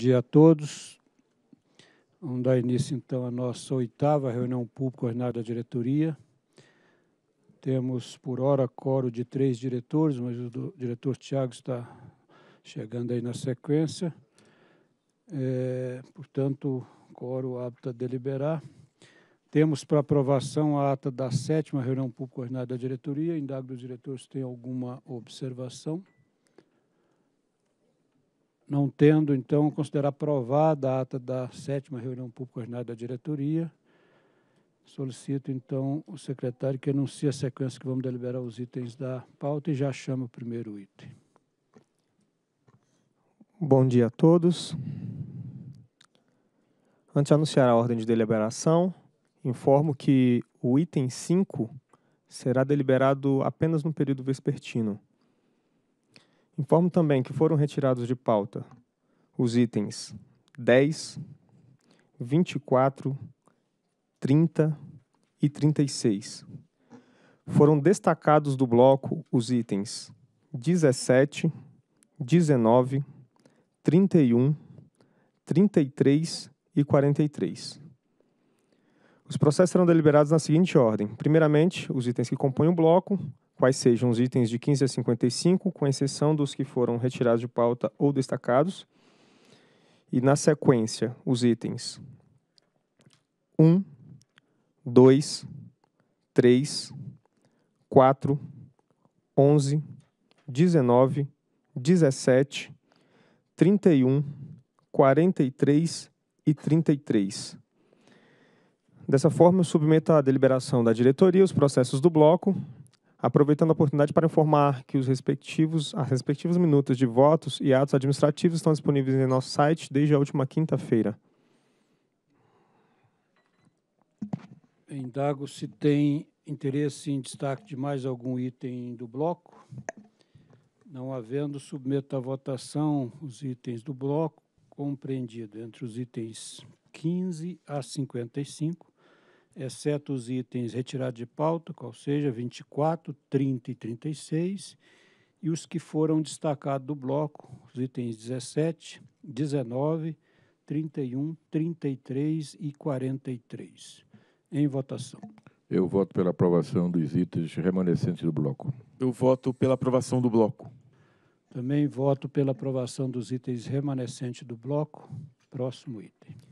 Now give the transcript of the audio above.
dia a todos. Vamos dar início, então, à nossa oitava reunião pública ordinária da diretoria. Temos, por hora, coro de três diretores, mas o diretor Tiago está chegando aí na sequência. É, portanto, coro apto a é deliberar. Temos para aprovação a ata da sétima reunião pública ordinária da diretoria. Indago os diretores se tem alguma observação. Não tendo, então, considerar provada a ata da sétima reunião pública ordinária da diretoria, solicito, então, o secretário que anuncie a sequência que vamos deliberar os itens da pauta e já chama o primeiro item. Bom dia a todos. Antes de anunciar a ordem de deliberação, informo que o item 5 será deliberado apenas no período vespertino, Informo também que foram retirados de pauta os itens 10, 24, 30 e 36. Foram destacados do bloco os itens 17, 19, 31, 33 e 43. Os processos serão deliberados na seguinte ordem: primeiramente, os itens que compõem o bloco, quais sejam os itens de 15 a 55, com exceção dos que foram retirados de pauta ou destacados, e na sequência, os itens 1, 2, 3, 4, 11, 19, 17, 31, 43 e 33. Dessa forma, eu submeto à deliberação da diretoria os processos do bloco, aproveitando a oportunidade para informar que os respectivos, as respectivas minutas de votos e atos administrativos estão disponíveis em nosso site desde a última quinta-feira. Indago se tem interesse em destaque de mais algum item do bloco. Não havendo, submeto à votação os itens do bloco, compreendido entre os itens 15 a 55, exceto os itens retirados de pauta, qual seja 24, 30 e 36, e os que foram destacados do bloco, os itens 17, 19, 31, 33 e 43. Em votação. Eu voto pela aprovação dos itens remanescentes do bloco. Eu voto pela aprovação do bloco. Também voto pela aprovação dos itens remanescentes do bloco. Próximo item.